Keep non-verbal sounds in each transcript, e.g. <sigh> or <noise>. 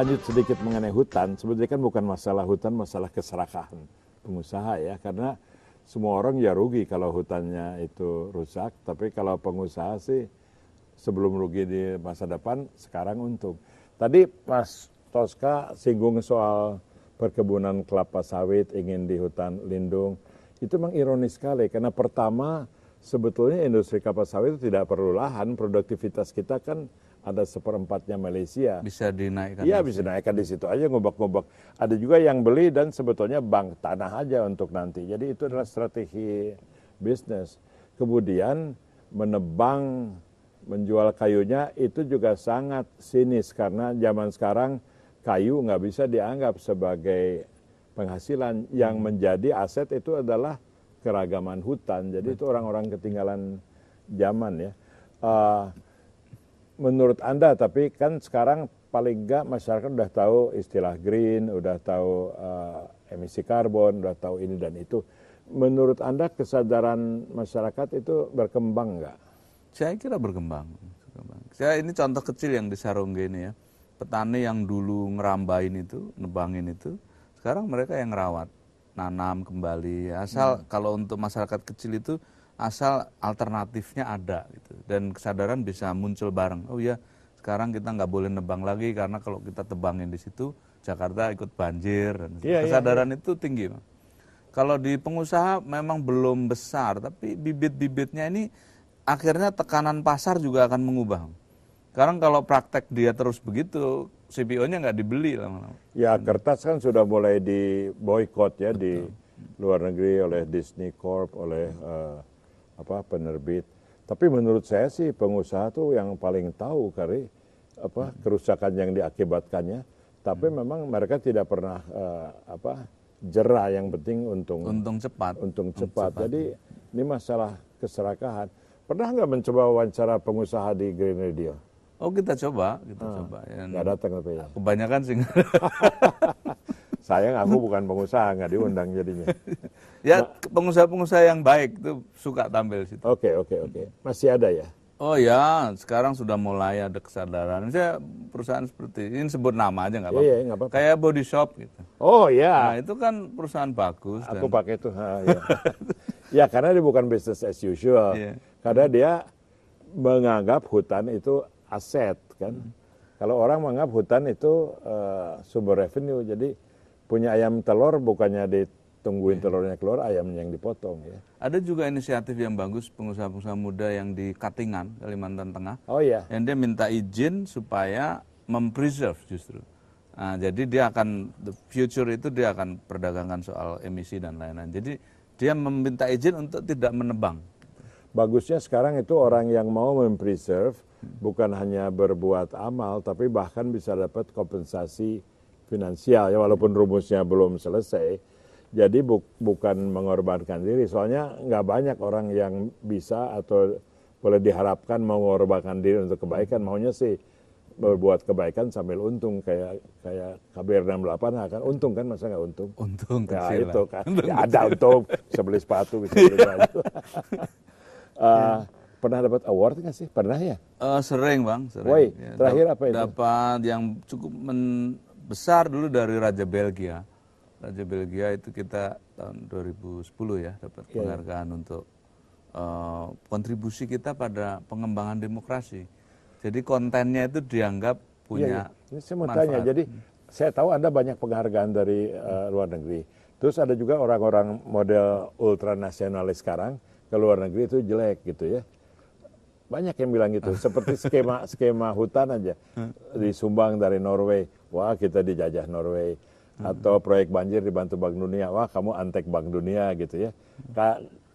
lanjut sedikit mengenai hutan, sebetulnya kan bukan masalah hutan, masalah keserakahan pengusaha ya, karena semua orang ya rugi kalau hutannya itu rusak, tapi kalau pengusaha sih sebelum rugi di masa depan, sekarang untung. Tadi Mas Tosca singgung soal perkebunan kelapa sawit ingin di hutan lindung, itu memang ironis sekali, karena pertama sebetulnya industri kapal sawit itu tidak perlu lahan, produktivitas kita kan ada seperempatnya Malaysia. Bisa dinaikkan. Iya, bisa naikkan di situ aja ngobak-ngobak. Ada juga yang beli dan sebetulnya bank tanah aja untuk nanti. Jadi itu adalah strategi bisnis. Kemudian menebang, menjual kayunya itu juga sangat sinis karena zaman sekarang kayu nggak bisa dianggap sebagai penghasilan. Yang hmm. menjadi aset itu adalah keragaman hutan. Jadi itu orang-orang ketinggalan zaman ya. Uh, menurut Anda, tapi kan sekarang paling enggak masyarakat udah tahu istilah green, udah tahu uh, emisi karbon, udah tahu ini dan itu. Menurut Anda kesadaran masyarakat itu berkembang nggak? Saya kira berkembang. Saya ini contoh kecil yang di Sarongge ini ya. Petani yang dulu ngerambain itu, nebangin itu, sekarang mereka yang ngerawat nanam kembali asal hmm. kalau untuk masyarakat kecil itu asal alternatifnya ada gitu dan kesadaran bisa muncul bareng oh ya sekarang kita nggak boleh nebang lagi karena kalau kita tebangin di situ Jakarta ikut banjir dan yeah, iya, kesadaran iya. itu tinggi kalau di pengusaha memang belum besar tapi bibit-bibitnya ini akhirnya tekanan pasar juga akan mengubah sekarang kalau praktek dia terus begitu CPO-nya nggak dibeli lama-lama. Ya kertas kan sudah mulai ya, di boykot ya Betul. di luar negeri oleh Disney Corp oleh uh, apa penerbit. Tapi menurut saya sih pengusaha tuh yang paling tahu kali apa hmm. kerusakan yang diakibatkannya. Tapi hmm. memang mereka tidak pernah uh, apa jerah yang penting untung. Untung cepat. Untung cepat. cepat. Jadi ya. ini masalah keserakahan. Pernah nggak mencoba wawancara pengusaha di Green Radio? Oh kita coba, kita hmm. coba. Yang gak datang tapi ya. Kebanyakan sih. <laughs> Sayang aku bukan pengusaha, nggak diundang jadinya. <laughs> ya pengusaha-pengusaha yang baik itu suka tampil situ. Oke okay, oke okay, oke. Okay. Masih ada ya? Oh ya, sekarang sudah mulai ada kesadaran. Saya perusahaan seperti ini sebut nama aja nggak apa-apa. Iya, iya, apa Kayak body shop gitu. Oh ya. Nah, itu kan perusahaan bagus. Aku dan... pakai itu. Ha, ya. <laughs> ya karena dia bukan business as usual. Yeah. Karena dia menganggap hutan itu aset kan. Kalau orang menganggap hutan itu uh, sumber revenue, jadi punya ayam telur bukannya ditungguin iya. telurnya keluar, ayamnya yang dipotong ya. Ada juga inisiatif yang bagus pengusaha-pengusaha muda yang di Katingan, Kalimantan Tengah. Oh iya. Yang dia minta izin supaya mempreserve justru. Nah, jadi dia akan the future itu dia akan perdagangan soal emisi dan lain-lain. Jadi dia meminta izin untuk tidak menebang. Bagusnya sekarang itu orang yang mau mempreserve bukan hanya berbuat amal tapi bahkan bisa dapat kompensasi finansial ya walaupun rumusnya belum selesai jadi bu bukan mengorbankan diri soalnya nggak banyak orang yang bisa atau boleh diharapkan mengorbankan diri untuk kebaikan maunya sih berbuat kebaikan sambil untung kayak kayak KBR 68 akan untung kan masa nggak untung untung ya itu kan ya, ada untung bisa beli sepatu bisa beli iya. baju uh, <laughs> Pernah dapat award nggak sih? Pernah ya? Uh, sering bang. Sering. Woy, ya, terakhir apa itu? Dapat yang cukup men besar dulu dari Raja Belgia. Raja Belgia itu kita tahun 2010 ya dapat yeah. penghargaan untuk uh, kontribusi kita pada pengembangan demokrasi. Jadi kontennya itu dianggap punya. Yeah, yeah. Saya mau manfaat. tanya, jadi hmm. saya tahu Anda banyak penghargaan dari uh, luar negeri. Terus ada juga orang-orang model ultranasionalis sekarang ke luar negeri itu jelek gitu ya banyak yang bilang gitu seperti skema skema hutan aja disumbang dari Norway wah kita dijajah Norway atau proyek banjir dibantu Bank Dunia wah kamu antek Bank Dunia gitu ya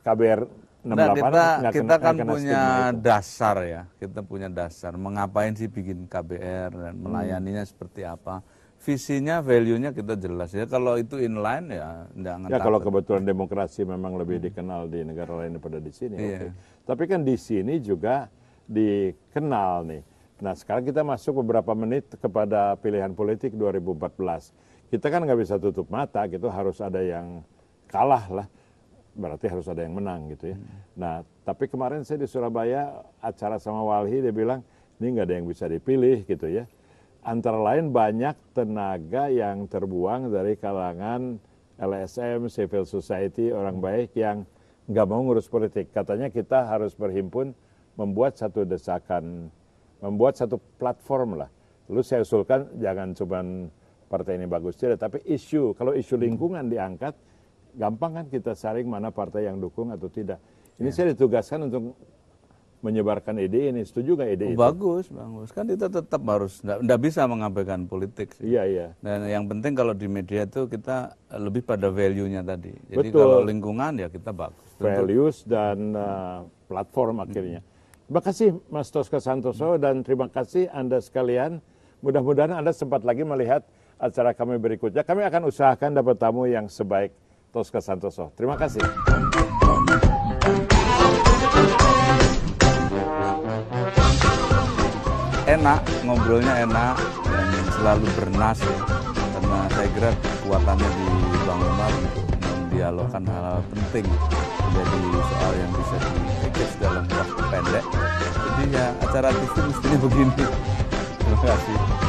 KBR 68 nah, kita, kita kena, kan kena punya dasar ya kita punya dasar mengapain sih bikin KBR dan melayaninya hmm. seperti apa visinya, value-nya kita jelas ya. Kalau itu inline ya ngetah. Ya kalau kebetulan demokrasi memang lebih dikenal di negara lain daripada di sini. Iya. Okay. Tapi kan di sini juga dikenal nih. Nah sekarang kita masuk beberapa menit kepada pilihan politik 2014. Kita kan nggak bisa tutup mata gitu harus ada yang kalah lah. Berarti harus ada yang menang gitu ya. Hmm. Nah tapi kemarin saya di Surabaya acara sama Walhi dia bilang ini nggak ada yang bisa dipilih gitu ya antara lain banyak tenaga yang terbuang dari kalangan LSM, civil society, orang baik yang nggak mau ngurus politik. Katanya kita harus berhimpun membuat satu desakan, membuat satu platform lah. Lalu saya usulkan jangan cuma partai ini bagus tidak, tapi isu. Kalau isu lingkungan diangkat, gampang kan kita saring mana partai yang dukung atau tidak. Ini yeah. saya ditugaskan untuk menyebarkan ide ini. Setuju nggak ide oh, itu? Bagus, bagus. Kan kita tetap harus, nggak bisa mengabaikan politik. Sih. Iya, iya. Dan yang penting kalau di media itu kita lebih pada value-nya tadi. Jadi Betul. kalau lingkungan ya kita bagus. Values Tentu. dan uh, platform akhirnya. Hmm. Terima kasih Mas Tosca Santoso hmm. dan terima kasih Anda sekalian. Mudah-mudahan Anda sempat lagi melihat acara kami berikutnya. Kami akan usahakan dapat tamu yang sebaik Tosca Santoso. Terima kasih. enak, ngobrolnya enak dan selalu bernas ya. Karena saya kira kekuatannya di Bang Umar untuk gitu, mendialogkan hal-hal penting menjadi soal yang bisa dipikir dalam waktu pendek. Jadi ya acara TV mestinya begini. Terima kasih.